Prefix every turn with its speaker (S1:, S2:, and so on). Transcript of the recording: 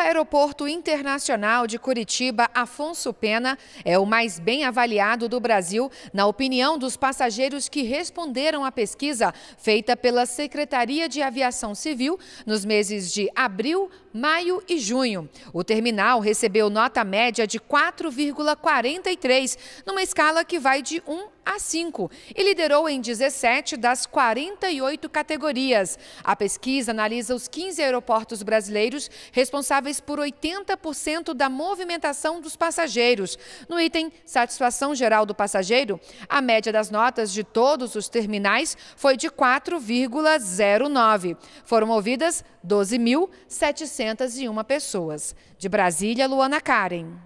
S1: Aeroporto Internacional de Curitiba Afonso Pena é o mais bem avaliado do Brasil, na opinião dos passageiros que responderam à pesquisa feita pela Secretaria de Aviação Civil nos meses de abril, maio e junho. O terminal recebeu nota média de 4,43, numa escala que vai de 1 a 5 e liderou em 17 das 48 categorias. A pesquisa analisa os 15 aeroportos brasileiros responsáveis por 80% da movimentação dos passageiros. No item Satisfação Geral do Passageiro, a média das notas de todos os terminais foi de 4,09. Foram ouvidas 12.701 pessoas. De Brasília, Luana Karen.